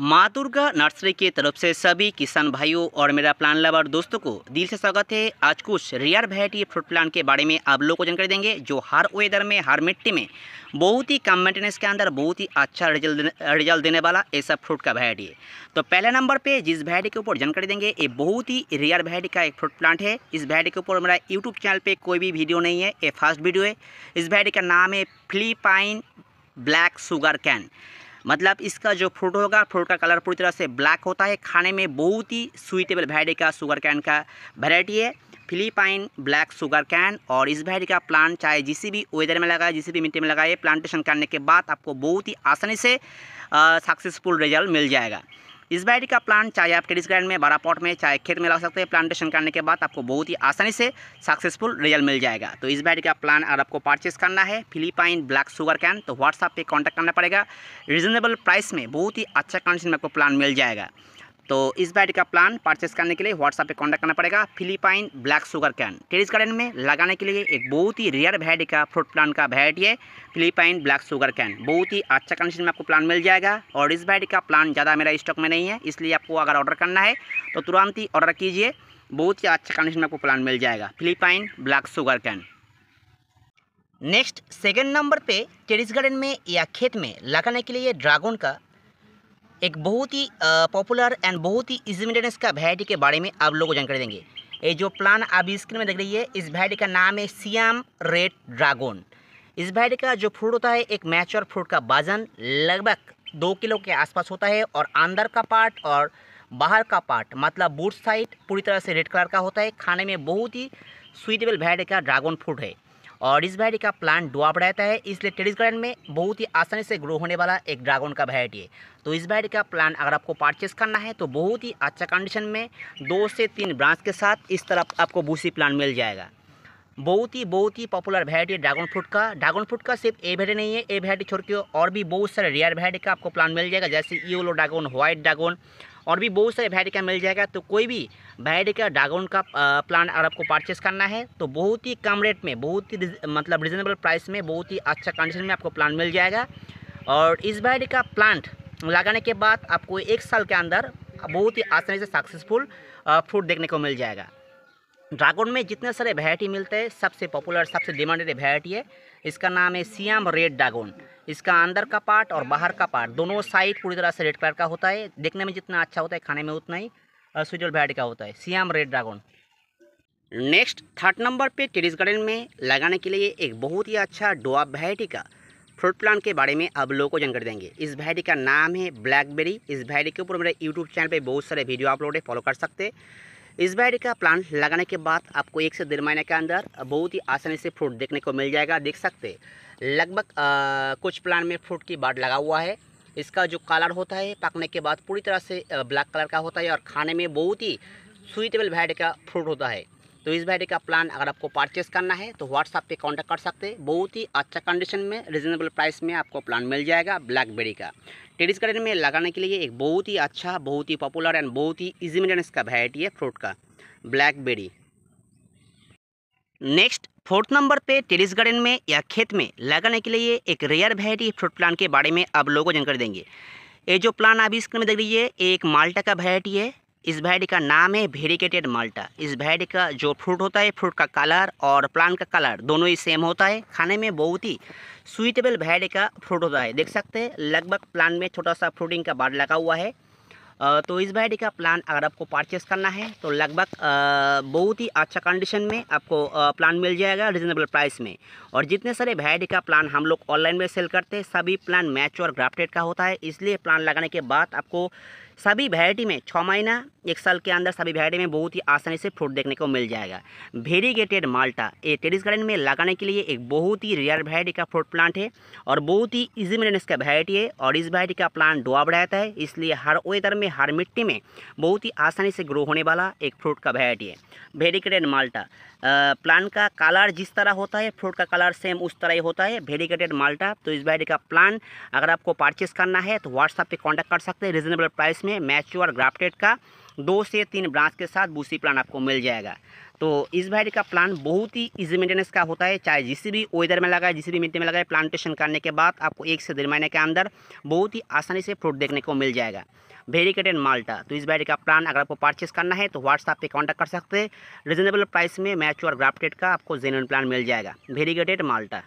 माँ दुर्गा नर्सरी के तरफ से सभी किसान भाइयों और मेरा प्लान लवर दोस्तों को दिल से स्वागत है आज कुछ रेयर वैरायटी फ्रूट प्लान के बारे में आप लोगों को जानकारी देंगे जो हर वेदर में हर मिट्टी में बहुत ही कम मेंटेनेंस के अंदर बहुत ही अच्छा रिजल्ट रिजल्ट देने वाला ऐसा फ्रूट का वैरायटी है तो पहले नंबर पर जिस वैरायटी के ऊपर जानकारी देंगे ये बहुत ही रेयर वैरायटी का एक फ्रूट प्लांट है इस वैरायटी के ऊपर मेरा यूट्यूब चैनल पर कोई भी वीडियो नहीं है ये फर्स्ट वीडियो है इस वैरायटी का नाम है फ्लीपाइन ब्लैक शुगर कैन मतलब इसका जो फ्रूट होगा फ्रूट का कलर पूरी तरह से ब्लैक होता है खाने में बहुत ही सुइटेबल वैरायटी का शुगर कैन का वैरायटी है फिलीपाइन ब्लैक शुगर कैन और इस वैरायटी का प्लांट चाहे जिस भी वेदर में लगाए जिस भी मिट्टी में लगाए प्लांटेशन करने के बाद आपको बहुत ही आसानी से सक्सेसफुल रिजल्ट मिल जाएगा इस वैरायटी का प्लांट चाहे आप टेरिस गार्डन में बड़ा पॉट में चाहे खेत में लगा सकते हैं प्लांटेशन करने के बाद आपको बहुत ही आसानी से सक्सेसफुल रिजल्ट मिल जाएगा तो इस वैरायटी का प्लान अगर आपको परचेस करना है फिलीपाइन ब्लैक शुगर कैन तो व्हाट्सअप पर कॉन्टैक्ट करना पड़ेगा रीजनेबल प्राइस में बहुत ही अच्छा कंडीशन में आपको प्लान मिल जाएगा तो इस बैट का प्लान परचेस करने के लिए व्हाट्सएप पे कांटेक्ट करना पड़ेगा Philippine black sugarcane terrace garden में लगाने के लिए एक बहुत ही रेयर वैरायटी का फ्रूट प्लांट का वेराइटी है फिलीपाइन ब्लैक शुगर कैन बहुत ही अच्छा कंडीशन में आपको प्लान मिल जाएगा और इस बैट का प्लान ज़्यादा मेरा स्टॉक में नहीं है इसलिए आपको अगर ऑर्डर करना है तो तुरंत ही ऑर्डर कीजिए बहुत ही अच्छा कंडीशन में आपको प्लान मिल जाएगा Philippine black sugarcane next second number पे टेरिस गार्डन में या खेत में लगाने के लिए ड्रागन का एक बहुत ही पॉपुलर एंड बहुत ही इजी मेंटेनेंस का वैरायटी के बारे में आप लोगों को जानकारी देंगे ये जो प्लान आप स्क्रीन में देख रही है इस वैरायटी का नाम है सियाम रेड ड्रैगन इस वैरायटी का जो फ्रूट होता है एक मैच्योर फ्रूट का वजन लगभग दो किलो के आसपास होता है और अंदर का पार्ट और बाहर का पार्ट मतलब बूट साइड पूरी तरह से रेड कलर का होता है खाने में बहुत ही स्वीटेबल वैरायटी का ड्रैगन फ्रूट है और इस वैरायटी का प्लांट डुआप रहता है इसलिए टेरिस गार्डन में बहुत ही आसानी से ग्रो होने वाला एक ड्रैगन का वैरायटी है तो इस वैरायटी का प्लांट अगर आपको परचेस करना है तो बहुत ही अच्छा कंडीशन में दो से तीन ब्रांच के साथ इस तरफ आपको बूसी प्लांट मिल जाएगा बहुत ही बहुत ही पॉपुलर वैरायटी ड्रैगन फ्रूट का ड्रैगन फ्रूट का सिर्फ ए वैरायटी नहीं है ए वैरायटी छोड़ के और भी बहुत सारे रेयर वैरायटी का आपको प्लान मिल जाएगा जैसे येलो ड्रैगन व्हाइट ड्रैगन और भी बहुत सारे वैरायटी का मिल जाएगा तो कोई भी वैरायटी का ड्रागन का प्लांट अगर आपको परचेस करना है तो बहुत ही कम रेट में बहुत ही मतलब रिजनेबल प्राइस में बहुत ही अच्छा कंडीशन में आपको प्लांट मिल जाएगा और इस वैरायटी का प्लांट लगाने के बाद आपको एक साल के अंदर बहुत ही आसानी से सक्सेसफुल फ्रूट देखने को मिल जाएगा ड्रागन में जितने सारे वैरायटी मिलते हैं सबसे पॉपुलर सबसे डिमांडेड वैरायटी है इसका नाम है सियाम रेड ड्रागन इसका अंदर का पार्ट और बाहर का पार्ट दोनों साइड पूरी तरह से रेड कलर का होता है देखने में जितना अच्छा होता है खाने में उतना ही स्वीटल वैरायटी का होता है Siam red dragon next third number पर टेरिस गार्डन में लगाने के लिए एक बहुत ही अच्छा डोआ वैरायटी का फ्रूट प्लांट के बारे में अब लोगों को जानकारी देंगे इस वैरायटी का नाम है ब्लैकबेरी इस वैरायटी के ऊपर मेरे यूट्यूब चैनल पर बहुत सारे वीडियो अपलोड है फॉलो कर सकते हैं इस बैड का प्लांट लगाने के बाद आपको एक से डेढ़ महीने के अंदर बहुत ही आसानी से फ्रूट देखने को मिल जाएगा देख सकते लगभग कुछ प्लांट में फ्रूट की बाट लगा हुआ है इसका जो कलर होता है पकने के बाद पूरी तरह से ब्लैक कलर का होता है और खाने में बहुत ही स्वीटेबल वेराइटी का फ्रूट होता है तो इस बैटरी का प्लान अगर आपको परचेस करना है तो व्हाट्सअप पे कांटेक्ट कर सकते हैं बहुत ही अच्छा कंडीशन में रिजनेबल प्राइस में आपको प्लान मिल जाएगा ब्लैकबेरी का टेरिस गार्डन में लगाने के लिए एक बहुत ही अच्छा बहुत ही पॉपुलर एंड बहुत ही ईजी मेंटेनेंस का वेराइटी है फ्रूट का ब्लैकबेरी नेक्स्ट फोर्थ नंबर पे टेरिस गार्डन में या खेत में लगाने के लिए एक रेयर वैरायटी फ्रूट प्लांट के बारे में आप लोगों को जानकारी देंगे ये जो प्लान आप स्क्रीन में देख लीजिए एक माल्टा का वैरायटी है इस वैरायटी का नाम है वेरिकेटेड माल्टा इस वैरायटी का जो फ्रूट होता है फ्रूट का कलर और प्लांट का कलर दोनों ही सेम होता है खाने में बहुत ही स्वीटेबल वैरायटी का फ्रूट होता है देख सकते हैं लगभग प्लांट में छोटा सा फ्रूटिंग का बाड लगा हुआ है तो इस वैरायटी का प्लान अगर आपको परचेस करना है तो लगभग बहुत ही अच्छा कंडीशन में आपको प्लान मिल जाएगा रिजनेबल प्राइस में और जितने सारे वैरायटी का प्लान हम लोग ऑनलाइन में सेल करते हैं सभी प्लान मैच और ग्राफ्टेड का होता है इसलिए प्लान लगाने के बाद आपको सभी वेराइटी में छः महीना एक साल के अंदर सभी वेराइटी में बहुत ही आसानी से फ्रूट देखने को मिल जाएगा वेरीगेटेड माल्टा ये टेरिस गार्डन में लगाने के लिए एक बहुत ही रेयर वेराइटी का फ्रूट प्लांट है और बहुत ही इजी मेरे इसका वेराइटी है और इस वेराइटी का प्लांट डुआब रहता है इसलिए हर वेदर में हर मिट्टी में बहुत ही आसानी से ग्रो होने वाला एक फ्रूट का वेराइटी है वेरीगेटेड माल्टा प्लांट का कलर जिस तरह होता है फ्रूट का कलर सेम उस तरह ही होता है वेरीगेटेड माल्टा तो इस वेराइटी का प्लान अगर आपको परचेस करना है तो व्हाट्सएप पर कॉन्टैक्ट कर सकते हैं रिजनेबल प्राइस इसमें मैच्योर ग्राफ्टेड का दो से तीन ब्रांच के साथ बूसी प्लान आपको मिल जाएगा तो इस वैरायटी का प्लान बहुत ही ईजी मेंटेनेंस का होता है चाहे जिस भी वेदर में लगाए जिस भी मिट्टी में लगाए प्लांटेशन करने के बाद आपको एक से डेढ़ महीने के अंदर बहुत ही आसानी से फ्रूट देखने को मिल जाएगा वेरिकेटेड माल्टा तो इस वैरायटी का प्लान अगर आपको परचेस करना है तो व्हाट्सएप पे कांटेक्ट कर सकते हैं रिजनेबल प्राइस में मैच्योर ग्राफ्टेड का आपको जेन्यून प्लान मिल जाएगा वेरिकेटेड माल्टा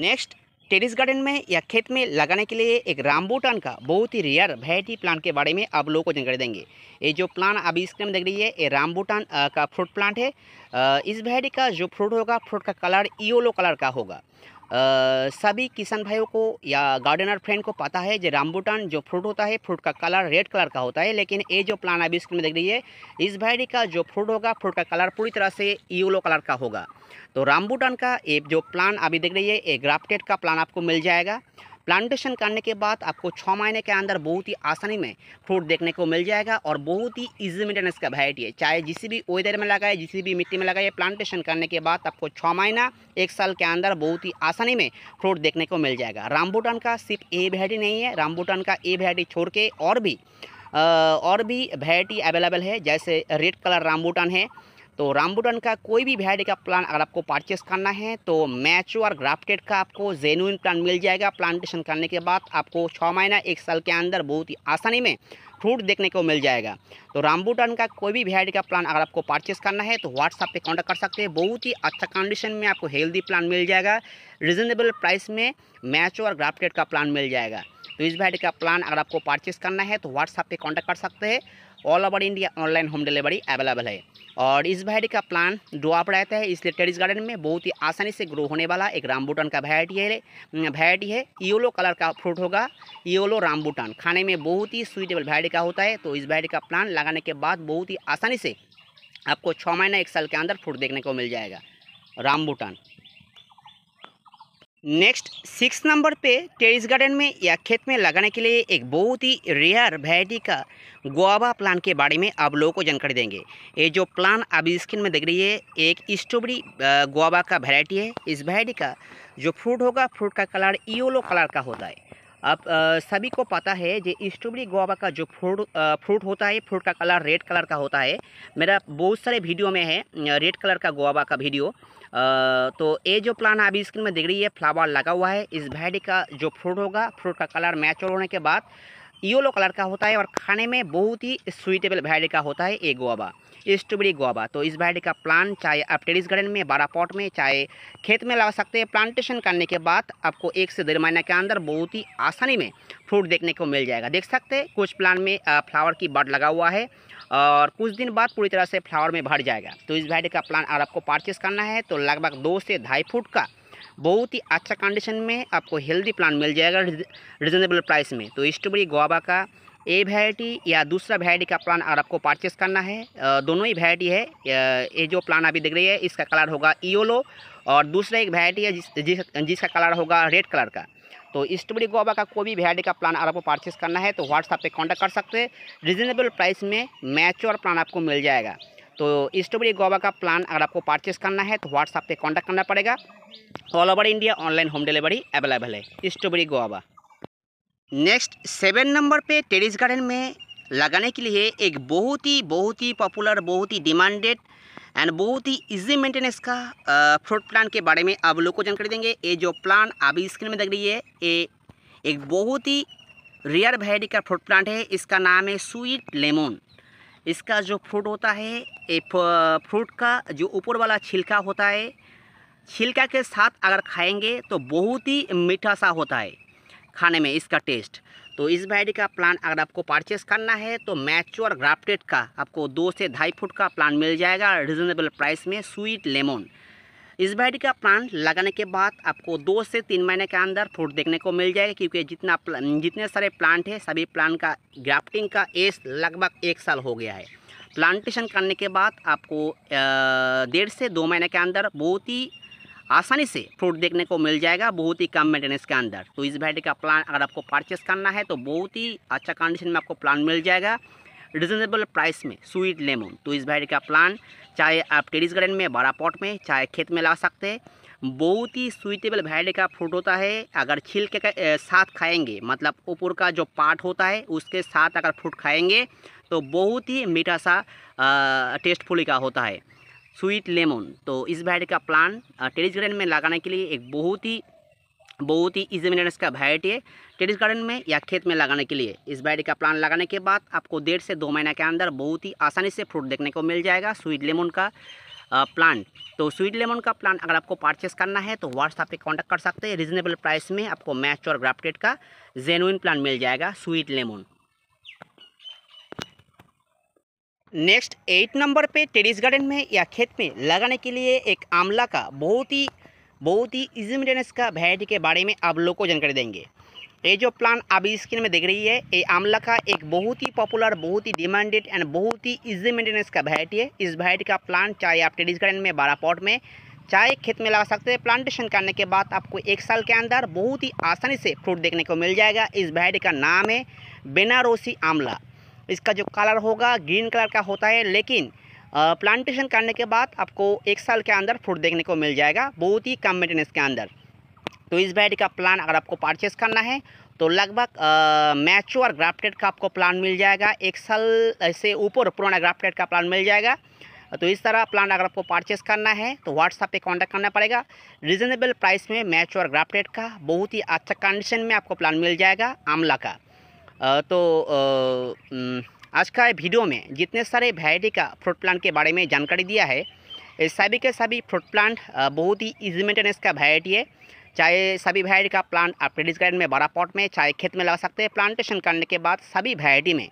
नेक्स्ट टेरिस गार्डन में या खेत में लगाने के लिए एक रामबूटान का बहुत ही रेयर वैरायटी प्लांट के बारे में आप लोगों को जानकारी देंगे ये जो प्लांट अभी स्क्रीन में देख रही है ये रामबूटान का फ्रूट प्लांट है इस वैरायटी का जो फ्रूट होगा फ्रूट का कलर येलो कलर का होगा सभी किसान भाइयों को या गार्डनर फ्रेंड को पता है जो रामबूटान जो फ्रूट होता है फ्रूट का कलर रेड कलर का होता है लेकिन ये जो प्लान अभी स्क्रीन में देख रही है इस भाई का जो फ्रूट होगा फ्रूट का कलर पूरी तरह से येलो कलर का होगा तो रामबूटान का ये जो प्लान अभी देख रही है ये ग्राफ्टेड का प्लान आपको मिल जाएगा प्लांटेशन करने के बाद आपको छः महीने के अंदर बहुत ही आसानी में फ्रूट देखने को मिल जाएगा और बहुत ही ईजी मेंटेनेंस का वैरायटी है चाहे जिस भी वेदर में लगाए जिस भी मिट्टी में लगाए प्लांटेशन करने के बाद आपको छः महीना एक साल के अंदर बहुत ही आसानी में फ्रूट देखने को मिल जाएगा रामबूटन का सिर्फ ए वैरायटी नहीं है रामबूटन का ए वैराइटी छोड़ के और भी और भी वैराइटी अवेलेबल है जैसे रेड कलर रामबूटन है तो रामबुटन का कोई भी वैरायटी का प्लांट अगर आपको परचेस करना है तो मैचोर ग्राफ्टेड का आपको जेनुइन प्लांट मिल जाएगा प्लांटेशन करने के बाद आपको छः महीना एक साल के अंदर बहुत ही आसानी में फ्रूट देखने को मिल जाएगा तो रामबूटन का कोई भी वैरायटी का प्लान अगर आपको परचेस करना है तो व्हाट्सअप पे कांटेक्ट कर सकते हैं बहुत ही अच्छा कंडीशन में आपको हेल्दी प्लान मिल जाएगा रिजनेबल प्राइस में मैच और ग्राफ्टेड का प्लान मिल जाएगा तो इस वैरायटी का प्लान अगर आपको परचेस करना है तो व्हाट्सअप पर कॉन्टैक्ट कर सकते हैं all over India online home delivery available है और इस वैरायटी का प्लान आप रहता है इसलिए टेरिस गार्डन में बहुत ही आसानी से ग्रो होने वाला एक रामबूटन का वैरायटी है वैरायटी हम्म, है येलो कलर का फ्रूट होगा येलो रामबूटन खाने में बहुत ही सुइटेबल वैरायटी का होता है तो इस वैरायटी का प्लान लगाने के बाद बहुत ही आसानी से आपको छः महीना एक साल के अंदर फ्रूट देखने को मिल जाएगा रामबूटन नेक्स्ट सिक्स नंबर पे टेरिस गार्डन में या खेत में लगाने के लिए एक बहुत ही रेयर वैरायटी का गुआबा प्लान के बारे में आप लोगों को जानकारी देंगे ये जो प्लान आप स्क्रीन में देख रही है एक स्ट्रॉबेरी गुआबा का वैरायटी है इस वैरायटी का जो फ्रूट होगा फ्रूट का कलर येलो कलर का होता है अब सभी को पता है जो स्ट्रॉबेरी गुआबा का जो फ्रूट फ्रूट होता है फ्रूट का कलर रेड कलर का होता है मेरा बहुत सारे वीडियो में है रेड कलर का गुआबा का वीडियो तो ये जो प्लान अभी स्क्रीन में दिख रही है फ्लावर लगा हुआ है इस भेडी का जो फ्रूट होगा फ्रूट का कलर मैचोर होने के बाद येलो कलर का होता है और खाने में बहुत ही स्वीटेबल वैरायटी का होता है ये गुआबा स्ट्रॉबेरी गुआबा तो इस वैरायटी का प्लान चाहे आप टेरिस गार्डन में बारा पॉट में चाहे खेत में लगा सकते हैं प्लांटेशन करने के बाद आपको एक से डेढ़ महीने के अंदर बहुत ही आसानी में फ्रूट देखने को मिल जाएगा देख सकते हैं कुछ प्लान में फ्लावर की बड लगा हुआ है और कुछ दिन बाद पूरी तरह से फ्लावर में भर जाएगा तो इस वैरायटी का प्लांट अगर आपको परचेस करना है तो लगभग दो से ढाई फुट का बहुत ही अच्छा कंडीशन में आपको हेल्दी प्लांट मिल जाएगा रिजनेबल प्राइस में तो स्ट्रॉबेरी गोवा का ए वैरायटी या दूसरा वैरायटी का प्लान अगर आपको परचेस करना है दोनों ही वैरायटी है ये जो प्लान अभी दिख रही है इसका कलर होगा ईओलो और दूसरा एक वैरायटी है जिस, जिस जिसका कलर होगा रेड कलर का तो स्ट्रॉबेरी गोवा का कोई भी वेराइटी का प्लान अगर आपको परचेस करना है तो व्हाट्सअप पे कांटेक्ट कर सकते हैं रिजनेबल प्राइस में मैच्योर प्लान आपको मिल जाएगा तो स्ट्रॉबेरी गोवा का प्लान अगर आपको परचेस करना है तो व्हाट्सअप पे कांटेक्ट करना पड़ेगा all over India online home delivery available है strawberry Goa next seven number पे टेरिस गार्डन में लगाने के लिए एक बहुत ही बहुत ही पॉपुलर बहुत ही डिमांडेड एंड बहुत ही इजी मेंटेनेंस का फ्रूट प्लान के बारे में आप लोग को जानकारी देंगे ये जो प्लान अभी स्क्रीन में देख रही है ये एक बहुत ही रेयर वेराइटी का फ्रूट प्लांट है इसका नाम है स्वीट लेमन इसका जो फ्रूट होता है ये फ्रूट का जो ऊपर वाला छिलका होता है छिलका के साथ अगर खाएंगे तो बहुत ही मीठा सा होता है खाने में इसका टेस्ट तो इस वेराइटी का प्लान अगर आपको परचेस करना है तो मैच्योर ग्राफ्टेड का आपको दो से ढाई फुट का प्लान मिल जाएगा रिजनेबल प्राइस में स्वीट लेमन इस बेड का प्लांट लगाने के बाद आपको दो से तीन महीने के अंदर फ्रूट देखने को मिल जाएगा क्योंकि जितना जितने सारे प्लांट है सभी प्लांट का ग्राफ्टिंग का एज लगभग एक साल हो गया है प्लांटेशन करने के बाद आपको डेढ़ से दो महीने के अंदर बहुत ही आसानी से फ्रूट देखने को मिल जाएगा बहुत ही कम मेंटेनेंस के अंदर तो इस वैरायटी का प्लान अगर आपको परचेस करना है तो बहुत ही अच्छा कंडीशन में आपको प्लान मिल जाएगा रिजनेबल प्राइस में स्वीट लेमन तो इस वैरायटी का प्लान चाहे आप टेरिस गार्डन में बड़ा पॉट में चाहे खेत में ला सकते हैं बहुत ही स्वीटेबल वैरायटी का फ्रूट होता है अगर छिल के साथ खाएंगे मतलब ऊपर का जो पार्ट होता है उसके साथ अगर फ्रूट खाएंगे तो बहुत ही मीठा सा टेस्टफुल का होता है स्वीट लेमन तो इस वैरायटी का प्लान टेरिस गार्डन में लगाने के लिए एक बहुत ही बहुत ही इजी मेंटेनेंस का वैरायटी है टेरिस गार्डन में या खेत में लगाने के लिए इस वैरायटी का प्लान लगाने के बाद आपको डेढ़ से दो महीना के अंदर बहुत ही आसानी से फ्रूट देखने को मिल जाएगा स्वीट लेमन का प्लांट तो स्वीट लेमन का प्लांट अगर आपको परचेस करना है तो व्हाट्सएप पे कांटेक्ट कर सकते हैं रिजनेबल प्राइस में आपको मैच और ग्राफ्टेड का जेनुइन प्लांट मिल जाएगा sweet lemon next eight number पे टेरिस गार्डन में या खेत में लगाने के लिए एक आमला का बहुत ही बहुत ही इजी मेंटेनेंस का वैरायटी के बारे में आप लोग को जानकारी देंगे ये जो प्लान आप स्क्रीन में देख रही है ये आमला का एक बहुत ही पॉपुलर बहुत ही डिमांडेड एंड बहुत ही इजी मेंटेनेंस का वैरायटी है इस वैरायटी का प्लान चाहे आप टेरिस गार्डन में बारह पॉट में चाहे खेत में लगा सकते हैं प्लांटेशन करने के बाद आपको एक साल के अंदर बहुत ही आसानी से फ्रूट देखने को मिल जाएगा इस वैरायटी का नाम है बेनारोसी आमला इसका जो कलर होगा ग्रीन कलर का होता है लेकिन प्लांटेशन करने के बाद आपको एक साल के अंदर फ्रूट देखने को मिल जाएगा बहुत ही कम मेंटेनेंस के अंदर तो इस बैड का प्लान अगर आपको परचेस करना है तो लगभग मैच्योर ग्राफ्टेड का आपको प्लान मिल जाएगा एक साल से ऊपर पुराना ग्राफ्टेड का प्लान मिल जाएगा तो इस तरह प्लान अगर आपको परचेस करना है तो व्हाट्सअप पे कांटेक्ट करना पड़ेगा रिजनेबल प्राइस में मैच्योर ग्राफ्टेड का बहुत ही अच्छा कंडीशन में आपको प्लान मिल जाएगा आमला का तो आज का वीडियो में जितने सारे वैरायटी का फ्रूट प्लांट के बारे में जानकारी दिया है सभी के सभी फ्रूट प्लांट बहुत ही इजी मेंटेनेंस का वैरायटी है चाहे सभी वैरायटी का प्लांट आप टेडिस गार्डन में बड़ा पॉट में चाहे खेत में लगा सकते हैं प्लांटेशन करने के बाद सभी वैरायटी में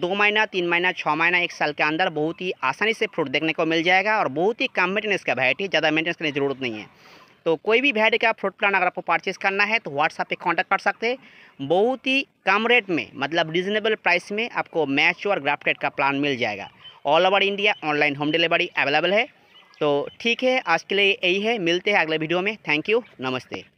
दो महीना तीन महीना छः महीना एक साल के अंदर बहुत ही आसानी से फ्रूट देखने को मिल जाएगा और बहुत ही कम मेंटेनेंस का वैरायटी ज़्यादा मेंटेनेंस करने की जरूरत नहीं है तो कोई भी वैड का फ्रूट प्लान अगर आपको परचेज़ करना है तो व्हाट्सएप पे कांटेक्ट कर सकते हैं बहुत ही कम रेट में मतलब रीजनेबल प्राइस में आपको मैच और ग्राफ्टेड का प्लान मिल जाएगा all over India online home delivery available है तो ठीक है आज के लिए यही है मिलते हैं अगले वीडियो में थैंक यू नमस्ते